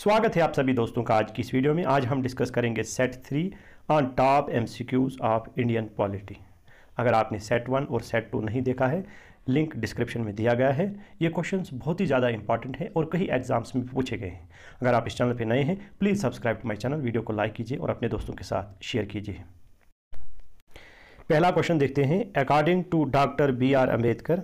स्वागत है आप सभी दोस्तों का आज की इस वीडियो में आज हम डिस्कस करेंगे set three on top MCQs of Indian polity अगर आपने सेट वन और सेट टू नहीं देखा है लिंक डिस्क्रिप्शन में दिया गया है ये क्वेश्चंस बहुत ही ज़्यादा इंपॉर्टेंट हैं और कई एग्जाम्स में पूछे गए हैं अगर आप इस चैनल पर नए हैं please subscribe to my channel video को लाइक कीजिए और अपने दोस्तों के साथ शेयर कीजिए पहला क्वेश्चन देखते हैं according to doctor B R Ambedkar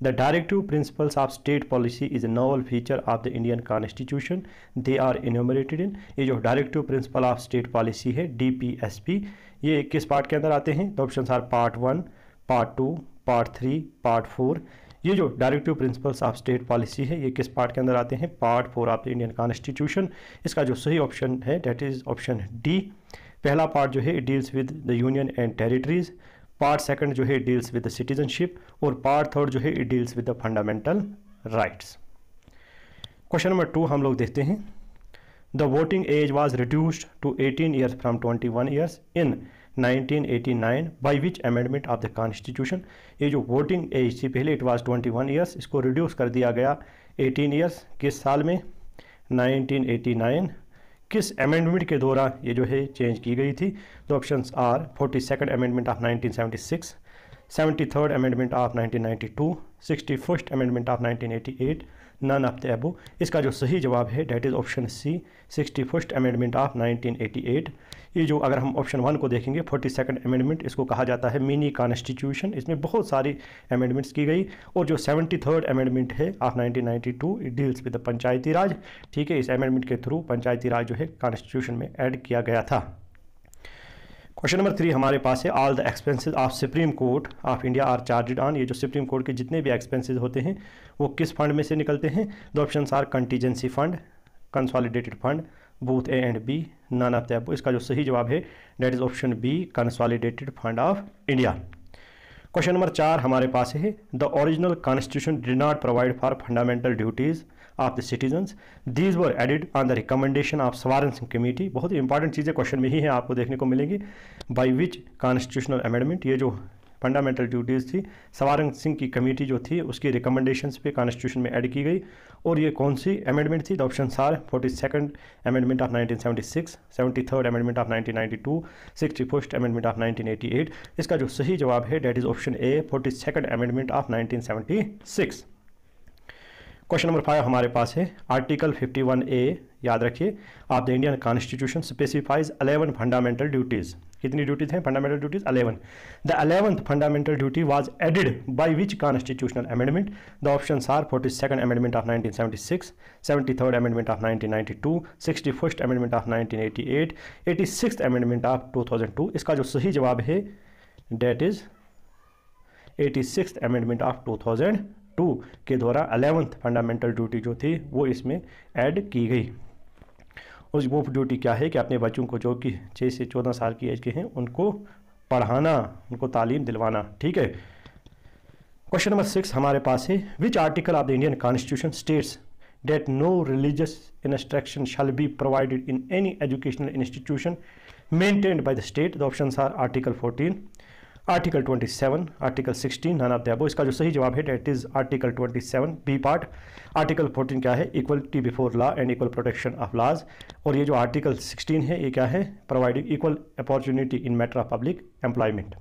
The directive principles of state policy is a novel feature of the Indian Constitution. They are enumerated in ये जो directive principle of state policy है पी ये किस पार्ट के अंदर आते हैं तो option are part one part two part three part four ये जो directive principles of state policy है ये किस पार्ट के अंदर आते हैं part four of the Indian constitution इसका जो सही ऑप्शन है डेट इज़ ऑप्शन डी पहला पार्ट जो है it deals with the union and territories part second जो है डील्स विद द सिटीजनशिप और पार्ट थर्ड जो है it deals with the fundamental rights question number two हम लोग देखते हैं the voting age was reduced to 18 years from 21 years in 1989 by which amendment of the constitution ये जो voting age थी पहले इट वाज 21 ईयर्स इसको रिड्यूस कर दिया गया 18 ईयर्स किस साल में 1989 किस अमेंडमेंट के दौरान ये जो है चेंज की गई थी तो option are forty second amendment of 1976, seventy third amendment of two sixty first amendment of eight none of the above इसका जो सही जवाब है that is option C sixty first amendment of 1988 ये जो अगर हम ऑप्शन वन को देखेंगे फोर्टी सेकेंड अमेंडमेंट इसको कहा जाता है मिनी कॉन्स्टिट्यूशन इसमें बहुत सारी अमेंडमेंट्स की गई और जो सेवेंटी थर्ड अमेंडमेंट है of two it deals with the Panchayati Raj ठीक है इस अमेंडमेंट के थ्रू पंचायती राज जो है कॉन्स्टिट्यूशन में एड किया गया था क्वेश्चन नंबर थ्री हमारे पास है all the expenses of supreme court of India are charged on ये जो सुप्रीम कोर्ट के जितने भी एक्सपेंसेस होते हैं वो किस फंड में से निकलते हैं दो option are contingency fund consolidated fund both A and B none of them इसका जो सही जवाब है that is option B consolidated fund of India question number चार हमारे पास है the original constitution did not provide for fundamental duties of the citizens. These were added on the recommendation of Swaran Singh committee. बहुत ही important चीज़ें question में ही हैं आपको देखने को मिलेंगी बाई विच कॉन्स्टिट्यूशनल अमेंडमेंट ये जो फंडामेंटल ड्यूटीज़ थी सवारंग सिंह की कमेटी जो थी उसकी रिकमेंडेशन पे कॉन्स्टिट्यूशन में ऐड की गई और ये कौन सी अमेंडमेंट थी option are forty second amendment of 1976, third amendment of nineteen ninety two sixty first amendment of nineteen eighty eight इसका जो सही जवाब है that is option A forty second amendment of nineteen six question number five हमारे पास है article 51 A याद रखिए of the Indian constitution specifies 11 fundamental duties कितनी ड्यूटीज हैं fundamental duties 11 the eleventh fundamental duty was added by which constitutional amendment the option are forty second amendment of nineteen seventy third amendment of nineteen sixty first amendment of nineteen eighty six amendment of two इसका जो सही जवाब है that is eighty six amendment of two two के द्वारा eleventh fundamental duty जो थी वो इसमें ऐड की गई उस वो ड्यूटी क्या है कि अपने बच्चों को जो कि छः से चौदह साल की एज के हैं उनको पढ़ाना उनको तालीम दिलवाना ठीक है क्वेश्चन नंबर सिक्स हमारे पास है which article of the Indian constitution states that no religious instruction shall be provided in any educational institution maintained by the state the option are article fourteen article 27, article 16 none of the above इसका जो सही जवाब है that is article 27 B part article 14 क्या है equality before law and equal protection of laws और ये जो आर्टिकल 16 है ये क्या है providing equal opportunity in matter of public employment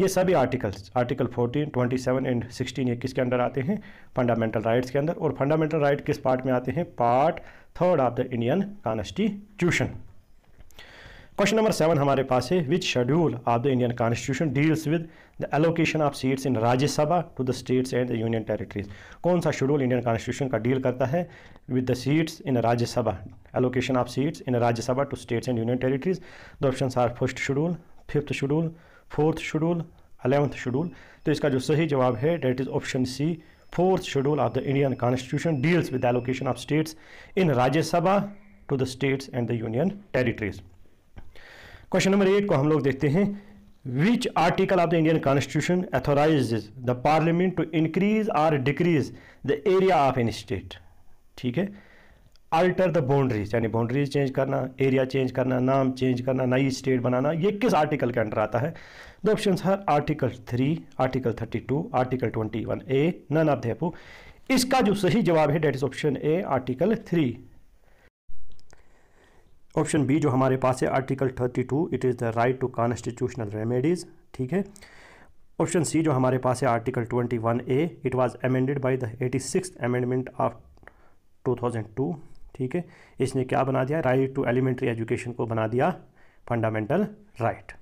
ये सभी आर्टिकल्स आर्टिकल 14, 27 एंड 16 ये किसके अंडर आते हैं फंडामेंटल राइट्स के अंदर और फंडामेंटल राइट किस पार्ट में आते हैं part third of the Indian constitution question number seven हमारे पास है which schedule of the Indian constitution deals with the allocation of seats in Rajya Sabha to the states and the union territories कौन सा schedule Indian constitution का deal करता है with the seats in Rajya Sabha allocation of seats in Rajya Sabha to states and union territories the option are first schedule fifth schedule fourth schedule eleventh schedule तो इसका जो सही जवाब है that is option C fourth schedule of the Indian constitution deals with allocation of states in Rajya Sabha to the states and the union territories question number eight को हम लोग देखते हैं which article of the Indian constitution authorise the parliament to increase or decrease the area of an state ठीक है alter the boundaries यानी boundaries change करना area change करना नाम चेंज करना नई स्टेट बनाना ये किस आर्टिकल के अंडर आता है द ऑप्शन है article three article thirty two article twenty one A none of इसका जो सही जवाब है that is option A article three option B जो हमारे पास है article thirty two it is the right to constitutional remedies ठीक है ऑप्शन सी जो हमारे पास है article twenty one A it was amended by the eighty six amendment of two thousand two ठीक है इसने क्या बना दिया राइट टू एलिमेंट्री एजुकेशन को बना दिया fundamental right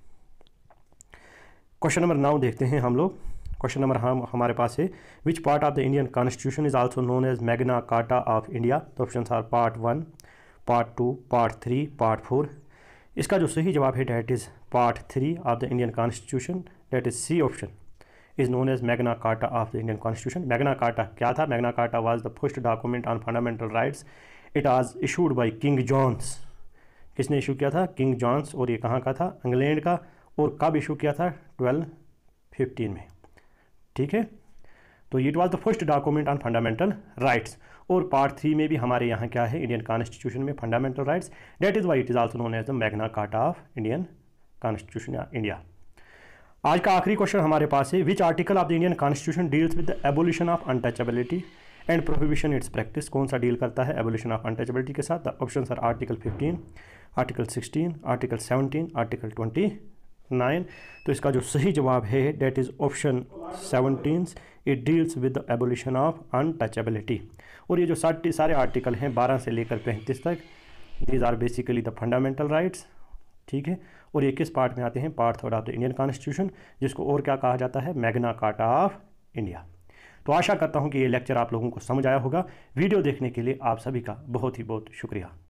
question number now देखते हैं हम लोग क्वेश्चन नंबर हम हमारे पास है which part of the Indian constitution is also known as Magna Carta of India option are part one part two part three part four इसका जो सही जवाब है that is part three of the Indian constitution that is C option is known as Magna Carta of the Indian constitution Magna Carta क्या था Magna Carta was the first document on fundamental rights it was issued by King John's किसने issue किया था king Johns और ये कहाँ का था इंग्लैंड का और कब इशू किया था ट्वेल्व फिफ्टीन में ठीक है तो it was the first document on fundamental rights और पार्ट थ्री में भी हमारे यहाँ क्या है इंडियन कॉन्स्टिट्यूशन में fundamental rights that is why it is also known as the Magna Carta of Indian constitution India आज का आखिरी क्वेश्चन हमारे पास है which article of the Indian constitution deals with the abolition of untouchability and prohibition its practice कौन सा deal करता है एबोल्यूशन ऑफ अनटचेबिलिटी के साथ the option are article fifteen article sixteen article seventeen article twenty nine तो इसका जो सही जवाब है that is option seventeen it deals with the abolition of untouchability और ये जो साठ सारे आर्टिकल हैं बारह से लेकर पैंतीस तक these are basically the fundamental rights ठीक है और ये किस पार्ट में आते हैं part third of the Indian constitution जिसको और क्या कहा जाता है मैग्ना काटा ऑफ इंडिया तो आशा करता हूँ कि ये लेक्चर आप लोगों को समझ आया होगा वीडियो देखने के लिए आप सभी का बहुत ही बहुत शुक्रिया